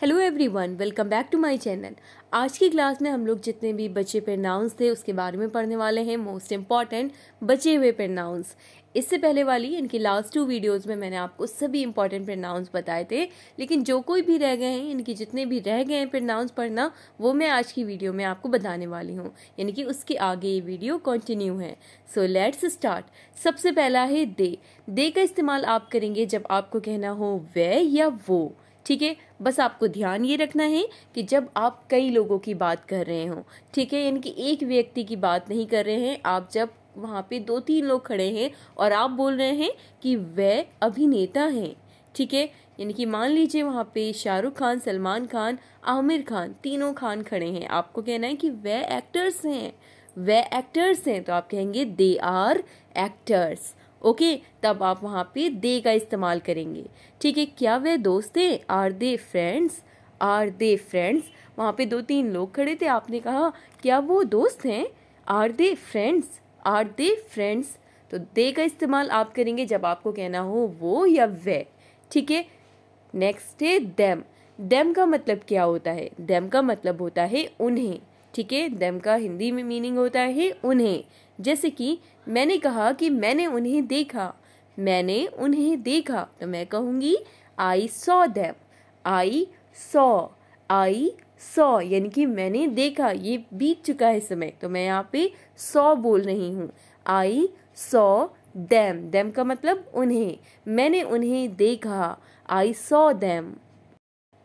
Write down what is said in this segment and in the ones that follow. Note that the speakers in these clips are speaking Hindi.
hello everyone welcome back to my channel आज की क्लास में हम लोग जितने भी बचे नाउंस थे उसके बारे में पढ़ने वाले हैं मोस्ट इम्पॉर्टेंट बचे हुए नाउंस इससे पहले वाली इनकी लास्ट टू वीडियोस में मैंने आपको सभी पे प्रनाउंस बताए थे लेकिन जो कोई भी रह गए हैं इनके जितने भी रह गए हैं प्रनाउंस पढ़ना वो मैं आज की वीडियो में आपको बताने वाली हूँ यानी कि उसके आगे ये वीडियो कंटिन्यू है सो लेट्स स्टार्ट सबसे पहला है दे दे का इस्तेमाल आप करेंगे जब आपको कहना हो वे या वो ठीक है बस आपको ध्यान ये रखना है कि जब आप कई लोगों की बात कर रहे हो ठीक है यानी कि एक व्यक्ति की बात नहीं कर रहे हैं आप जब वहाँ पे दो तीन लोग खड़े हैं और आप बोल रहे हैं कि वह अभिनेता हैं ठीक है यानी कि मान लीजिए वहाँ पे शाहरुख खान सलमान खान आमिर खान तीनों खान खड़े हैं आपको कहना है कि वह एक्टर्स हैं वह एक्टर्स हैं तो आप कहेंगे दे आर एक्टर्स ओके तब आप वहाँ पे दे का इस्तेमाल करेंगे ठीक है क्या वह दोस्त हैं are they friends are they friends वहाँ पे दो तीन लोग खड़े थे आपने कहा क्या वो दोस्त हैं are they friends are they friends तो दे का इस्तेमाल आप करेंगे जब आपको कहना हो वो या वे ठीक है नेक्स्ट है देम डैम का मतलब क्या होता है डैम का मतलब होता है उन्हें ठीक है देम का हिंदी में मीनिंग होता है उन्हें जैसे कि मैंने कहा कि मैंने उन्हें देखा मैंने उन्हें देखा तो मैं कहूँगी I saw them I saw I saw यानी कि मैंने देखा ये बीत चुका है समय तो मैं यहाँ पे सौ बोल रही हूँ आई सौ दैम दैम का मतलब उन्हें मैंने उन्हें देखा आई सौ दैम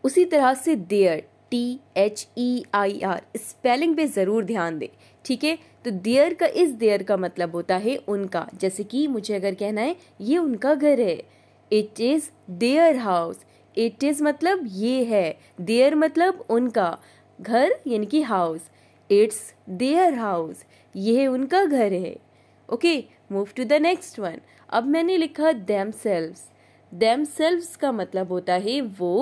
उसी तरह से their T H E I R spelling पे ज़रूर ध्यान दें ठीक है तो देयर का इस देयर का मतलब होता है उनका जैसे कि मुझे अगर कहना है ये उनका घर है it is their house it is मतलब ये है देयर मतलब उनका घर यानी कि हाउस इट्स देयर हाउस यह उनका घर है okay move to the next one अब मैंने लिखा देम सेल्व्स देम सेल्व्स का मतलब होता है वो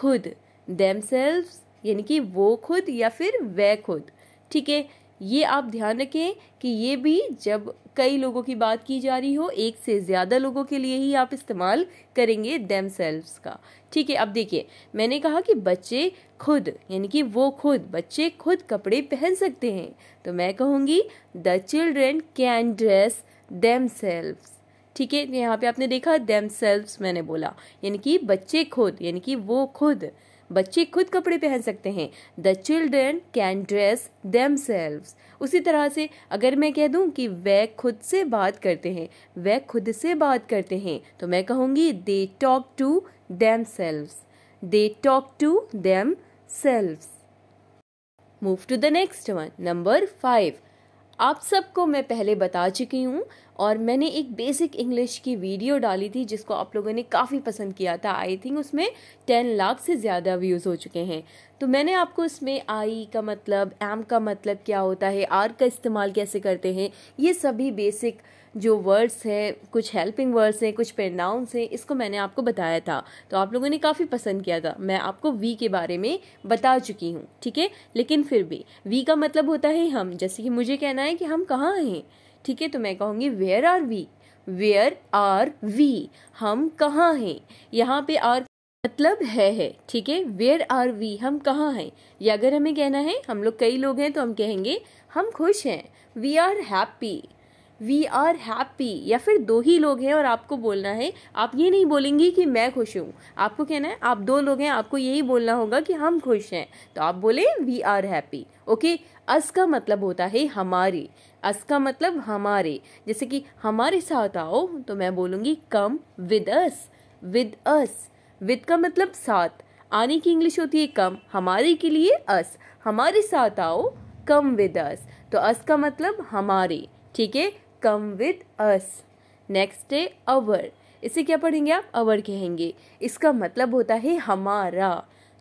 खुद देम सेल्व्स यानी कि वो खुद या फिर वह खुद ठीक है ये आप ध्यान रखें कि ये भी जब कई लोगों की बात की जा रही हो एक से ज़्यादा लोगों के लिए ही आप इस्तेमाल करेंगे देम का ठीक है अब देखिए मैंने कहा कि बच्चे खुद यानी कि वो खुद बच्चे खुद कपड़े पहन सकते हैं तो मैं कहूँगी the children can dress them ठीक है यहाँ पे आपने देखा सेल्फ्स मैंने बोला यानी कि बच्चे खुद यानी कि वो खुद बच्चे खुद कपड़े पहन सकते हैं the children can dress them उसी तरह से अगर मैं कह दूं कि वह खुद से बात करते हैं वह खुद से बात करते हैं तो मैं कहूंगी they talk to them they talk to them move to the next one number five आप सबको मैं पहले बता चुकी हूँ और मैंने एक बेसिक इंग्लिश की वीडियो डाली थी जिसको आप लोगों ने काफ़ी पसंद किया था आई थिंक उसमें टेन लाख से ज़्यादा व्यूज़ हो चुके हैं तो मैंने आपको उसमें आई का मतलब एम का मतलब क्या होता है आर का इस्तेमाल कैसे करते हैं ये सभी बेसिक जो वर्ड्स है कुछ हेल्पिंग वर्ड्स हैं कुछ पेनाउंस हैं इसको मैंने आपको बताया था तो आप लोगों ने काफ़ी पसंद किया था मैं आपको वी के बारे में बता चुकी हूँ ठीक है लेकिन फिर भी वी का मतलब होता है हम जैसे कि मुझे कहना है कि हम कहाँ हैं ठीक है तो मैं कहूँगी where are we where are we हम कहाँ हैं यहाँ पे आर मतलब है है ठीक है वेयर आर वी हम कहाँ हैं या अगर हमें कहना है हम लोग कई लोग हैं तो हम कहेंगे हम खुश हैं we are happy we are happy या फिर दो ही लोग हैं और आपको बोलना है आप ये नहीं बोलेंगी कि मैं खुश हूँ आपको कहना है आप दो लोग हैं आपको यही बोलना होगा कि हम खुश हैं तो आप बोले we are happy okay us का मतलब होता है हमारे अस का मतलब हमारे जैसे कि हमारे साथ आओ तो मैं बोलूँगी come with us with us with का मतलब साथ आने की इंग्लिश होती है कम हमारे के लिए अस हमारे साथ आओ कम विद अस तो अस का मतलब हमारे ठीक है come with us next day our इसे क्या पढ़ेंगे आप अवर कहेंगे इसका मतलब होता है हमारा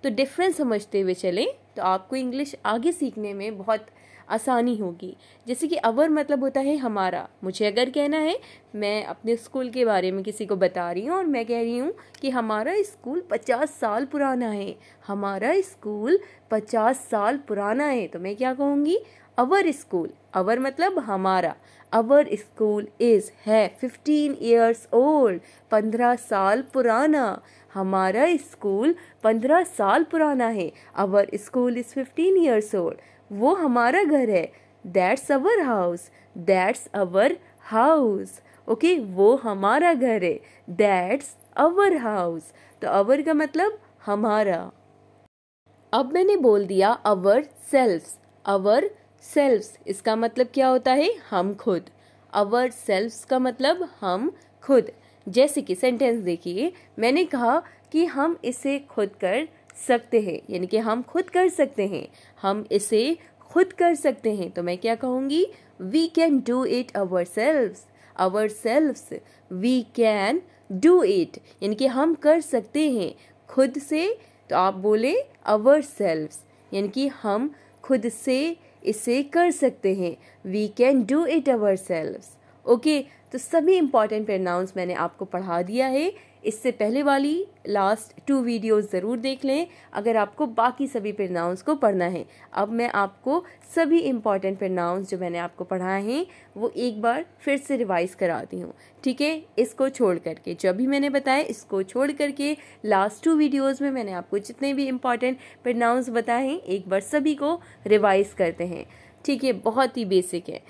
तो डिफरेंस समझते हुए चलें तो आपको इंग्लिश आगे सीखने में बहुत आसानी होगी जैसे कि अवर मतलब होता है हमारा मुझे अगर कहना है मैं अपने स्कूल के बारे में किसी को बता रही हूँ और मैं कह रही हूँ कि हमारा स्कूल पचास साल पुराना है हमारा स्कूल पचास साल पुराना है तो मैं क्या कहूँगी अवर स्कूल अवर मतलब हमारा अवर स्कूल इज़ है फिफ्टीन ईयर्स ओल्ड पंद्रह साल पुराना हमारा स्कूल पंद्रह साल पुराना है our school is fifteen years old वो हमारा घर है that's our house that's our house okay वो हमारा घर है दैट्स अवर हाउस तो अवर का मतलब हमारा अब मैंने बोल दिया अवर सेल्फ अवर सेल्फ इसका मतलब क्या होता है हम खुद अवर सेल्फ का मतलब हम खुद जैसे कि सेंटेंस देखिए मैंने कहा कि हम इसे खुद कर सकते हैं यानी कि हम खुद कर सकते हैं हम इसे खुद कर सकते हैं तो मैं क्या कहूँगी we can do it ourselves ourselves we can do it यानी कि हम कर सकते हैं खुद से तो आप बोले आवर सेल्व्स यानी कि हम खुद से इसे कर सकते हैं we can do it ourselves okay तो सभी इम्पॉर्टेंट प्रनाउंस मैंने आपको पढ़ा दिया है इससे पहले वाली लास्ट टू वीडियोस ज़रूर देख लें अगर आपको बाकी सभी प्रनाउंस को पढ़ना है अब मैं आपको सभी इम्पॉर्टेंट प्रनाउंस जो मैंने आपको पढ़ाए हैं वो एक बार फिर से रिवाइज़ कराती हूँ ठीक है इसको छोड़ करके जब भी मैंने बताया इसको छोड़ करके लास्ट टू वीडियोज़ में मैंने आपको जितने भी इम्पॉर्टेंट प्रनाउंस बताए हैं एक बार सभी को रिवाइज़ करते हैं ठीक है बहुत ही बेसिक है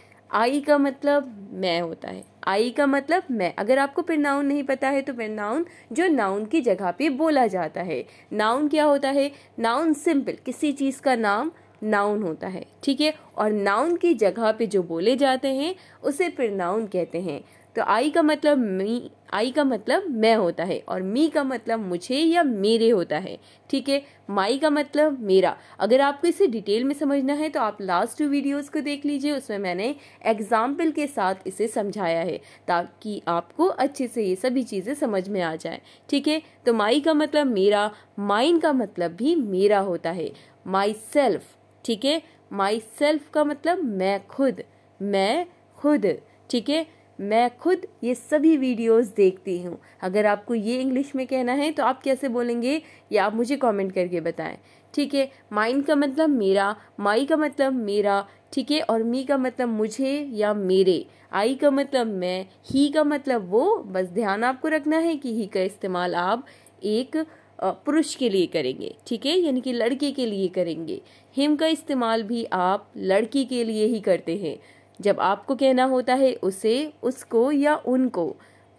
आई का मतलब मैं होता है आई का मतलब मैं अगर आपको प्रनाउन नहीं पता है तो प्रनाउन जो नाउन की जगह पे बोला जाता है नाउन क्या होता है नाउन सिंपल किसी चीज़ का नाम नाउन होता है ठीक है और नाउन की जगह पे जो बोले जाते हैं उसे प्रनाउन कहते हैं तो आई का मतलब मी आई का मतलब मैं होता है और मी का मतलब मुझे या मेरे होता है ठीक है माई का मतलब मेरा अगर आपको इसे डिटेल में समझना है तो आप लास्ट टू वीडियोस को देख लीजिए उसमें मैंने एग्जाम्पल के साथ इसे समझाया है ताकि आपको अच्छे से ये सभी चीज़ें समझ में आ जाए ठीक है तो माई का मतलब मेरा माइन का मतलब भी मेरा होता है माई सेल्फ ठीक है माई सेल्फ का मतलब मैं खुद मैं खुद ठीक है मैं खुद ये सभी वीडियोस देखती हूँ अगर आपको ये इंग्लिश में कहना है तो आप कैसे बोलेंगे ये आप मुझे कमेंट करके बताएं ठीक है माइंड का मतलब मेरा माई का मतलब मेरा ठीक है और मी का मतलब मुझे या मेरे आई का मतलब मैं ही का मतलब वो बस ध्यान आपको रखना है कि ही का इस्तेमाल आप एक पुरुष के लिए करेंगे ठीक है यानी कि लड़के के लिए करेंगे हिम का इस्तेमाल भी आप लड़की के लिए ही करते हैं जब आपको कहना होता है उसे उसको या उनको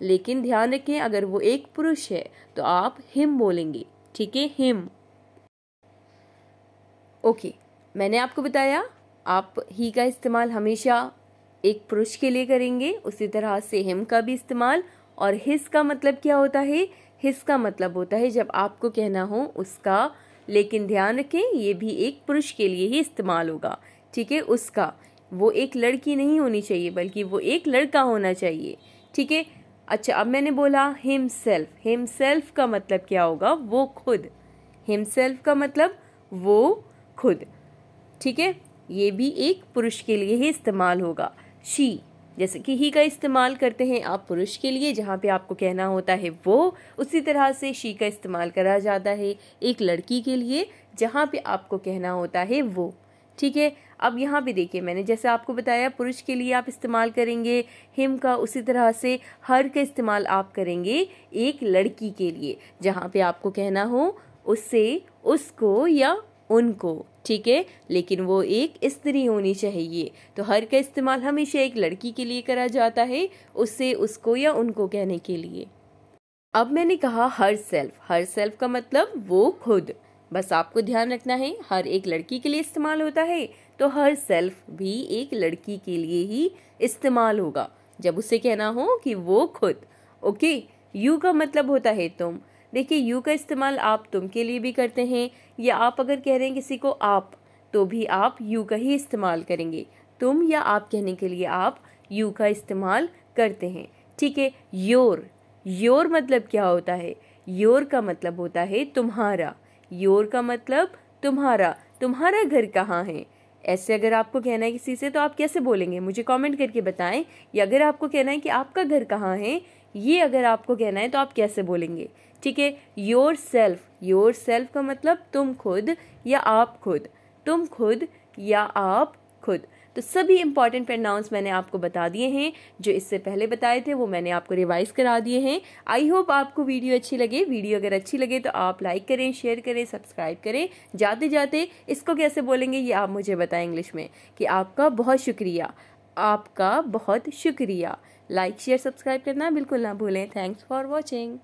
लेकिन ध्यान रखें अगर वो एक पुरुष है तो आप हिम बोलेंगे ठीक है हिम ओके मैंने आपको बताया आप ही का इस्तेमाल हमेशा एक पुरुष के लिए करेंगे उसी तरह से हिम का भी इस्तेमाल और हिस का मतलब क्या होता है हिस का मतलब होता है जब आपको कहना हो उसका लेकिन ध्यान रखें ये भी एक पुरुष के लिए ही इस्तेमाल होगा ठीक है उसका वो एक लड़की नहीं होनी चाहिए बल्कि वो एक लड़का होना चाहिए ठीक है अच्छा अब मैंने बोला हिमसेल्फ हिमसेल्फ का मतलब क्या होगा वो खुद हिमसेल्फ का मतलब वो खुद ठीक है ये भी एक पुरुष के लिए ही इस्तेमाल होगा शी जैसे कि ही का इस्तेमाल करते हैं आप पुरुष के लिए जहाँ पे आपको कहना होता है वो उसी तरह से शी का इस्तेमाल करा जाता है एक लड़की के लिए जहाँ पे आपको कहना होता है वो ठीक है अब यहाँ भी देखिए मैंने जैसे आपको बताया पुरुष के लिए आप इस्तेमाल करेंगे हिम का उसी तरह से हर का इस्तेमाल आप करेंगे एक लड़की के लिए जहाँ पे आपको कहना हो उससे उसको या उनको ठीक है लेकिन वो एक स्त्री होनी चाहिए तो हर का इस्तेमाल हमेशा एक लड़की के लिए करा जाता है उससे उसको या उनको कहने के लिए अब मैंने कहा हर सेल्फ हर सेल्फ का मतलब वो खुद बस आपको ध्यान रखना है हर एक लड़की के लिए इस्तेमाल होता है तो हर सेल्फ भी एक लड़की के लिए ही इस्तेमाल होगा जब उसे कहना हो कि वो खुद ओके यू का मतलब होता है तुम देखिए यू का इस्तेमाल आप तुम के लिए भी करते हैं या आप अगर कह रहे हैं किसी को आप तो भी आप यू का ही इस्तेमाल करेंगे तुम या आप कहने के लिए आप यू का इस्तेमाल करते हैं ठीक है योर योर मतलब क्या होता है योर का मतलब होता है तुम्हारा योर का मतलब तुम्हारा तुम्हारा घर कहाँ है ऐसे अगर आपको कहना है किसी से तो आप कैसे बोलेंगे मुझे कमेंट करके बताएं या अगर आपको कहना है कि आपका घर कहाँ है ये अगर आपको कहना है तो आप कैसे बोलेंगे ठीक है योर सेल्फ योर सेल्फ का मतलब तुम खुद या आप खुद तुम खुद या आप खुद तो सभी इंपॉर्टेंट प्रनाउंस मैंने आपको बता दिए हैं जो इससे पहले बताए थे वो मैंने आपको रिवाइज करा दिए हैं आई होप आपको वीडियो अच्छी लगे वीडियो अगर अच्छी लगे तो आप लाइक करें शेयर करें सब्सक्राइब करें जाते जाते इसको कैसे बोलेंगे ये आप मुझे बताएं इंग्लिश में कि आपका बहुत शुक्रिया आपका बहुत शुक्रिया लाइक शेयर सब्सक्राइब करना बिल्कुल ना भूलें थैंक्स फॉर वॉचिंग